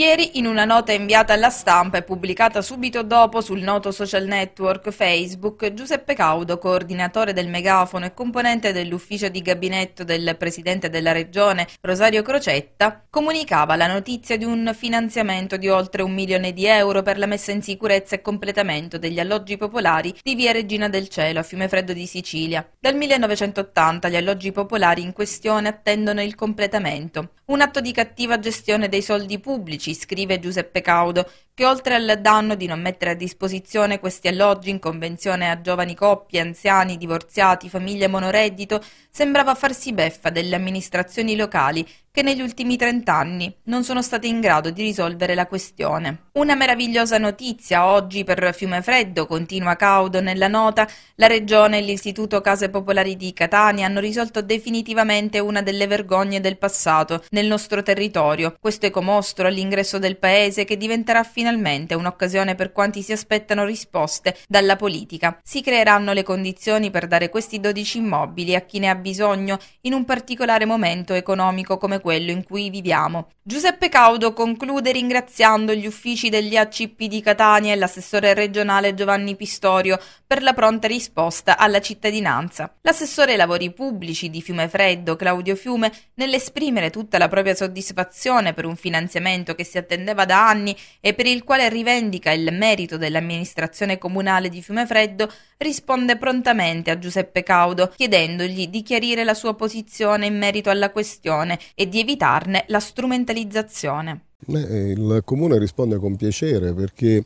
Ieri, in una nota inviata alla stampa e pubblicata subito dopo sul noto social network Facebook, Giuseppe Caudo, coordinatore del Megafono e componente dell'ufficio di gabinetto del presidente della regione Rosario Crocetta, comunicava la notizia di un finanziamento di oltre un milione di euro per la messa in sicurezza e completamento degli alloggi popolari di Via Regina del Cielo a Fiume Freddo di Sicilia. Dal 1980 gli alloggi popolari in questione attendono il completamento. Un atto di cattiva gestione dei soldi pubblici ci scrive Giuseppe Caudo, che oltre al danno di non mettere a disposizione questi alloggi in convenzione a giovani coppie, anziani, divorziati, famiglie monoreddito, sembrava farsi beffa delle amministrazioni locali che negli ultimi 30 anni non sono state in grado di risolvere la questione. Una meravigliosa notizia oggi per Fiume Freddo, continua Caudo nella nota, la Regione e l'Istituto Case Popolari di Catania hanno risolto definitivamente una delle vergogne del passato nel nostro territorio, questo ecomostro all'ingresso del paese che diventerà finalmente finalmente un'occasione per quanti si aspettano risposte dalla politica. Si creeranno le condizioni per dare questi 12 immobili a chi ne ha bisogno in un particolare momento economico come quello in cui viviamo. Giuseppe Caudo conclude ringraziando gli uffici degli ACP di Catania e l'assessore regionale Giovanni Pistorio per la pronta risposta alla cittadinanza. L'assessore ai lavori pubblici di Fiume Freddo, Claudio Fiume, nell'esprimere tutta la propria soddisfazione per un finanziamento che si attendeva da anni e per il il quale rivendica il merito dell'amministrazione comunale di Fiumefreddo, risponde prontamente a Giuseppe Caudo, chiedendogli di chiarire la sua posizione in merito alla questione e di evitarne la strumentalizzazione. Beh, il comune risponde con piacere perché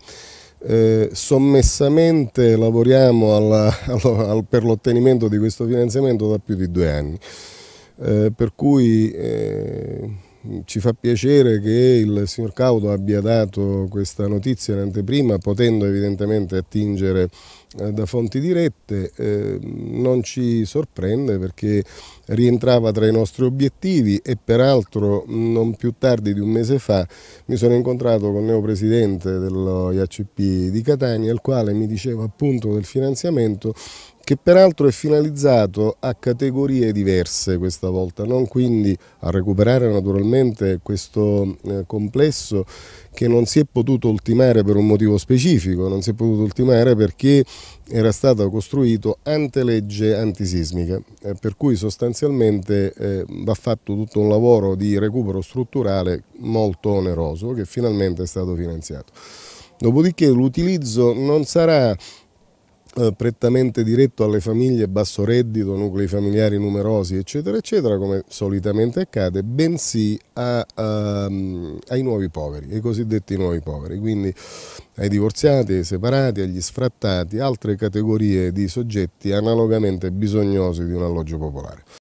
eh, sommessamente lavoriamo alla, alla, al, per l'ottenimento di questo finanziamento da più di due anni, eh, per cui eh, ci fa piacere che il signor Caudo abbia dato questa notizia in anteprima, potendo evidentemente attingere eh, da fonti dirette, eh, non ci sorprende perché rientrava tra i nostri obiettivi e peraltro non più tardi di un mese fa mi sono incontrato con il neopresidente dello IACP di Catania, il quale mi diceva appunto del finanziamento che peraltro è finalizzato a categorie diverse questa volta, non quindi a recuperare naturalmente questo eh, complesso che non si è potuto ultimare per un motivo specifico, non si è potuto ultimare perché era stato costruito ante legge antisismica, eh, per cui sostanzialmente eh, va fatto tutto un lavoro di recupero strutturale molto oneroso che finalmente è stato finanziato. Dopodiché l'utilizzo non sarà eh, prettamente diretto alle famiglie basso reddito, nuclei familiari numerosi, eccetera, eccetera, come solitamente accade, bensì a, a, ehm, ai nuovi poveri, ai cosiddetti nuovi poveri, quindi ai divorziati, ai separati, agli sfrattati, altre categorie di soggetti analogamente bisognosi di un alloggio popolare.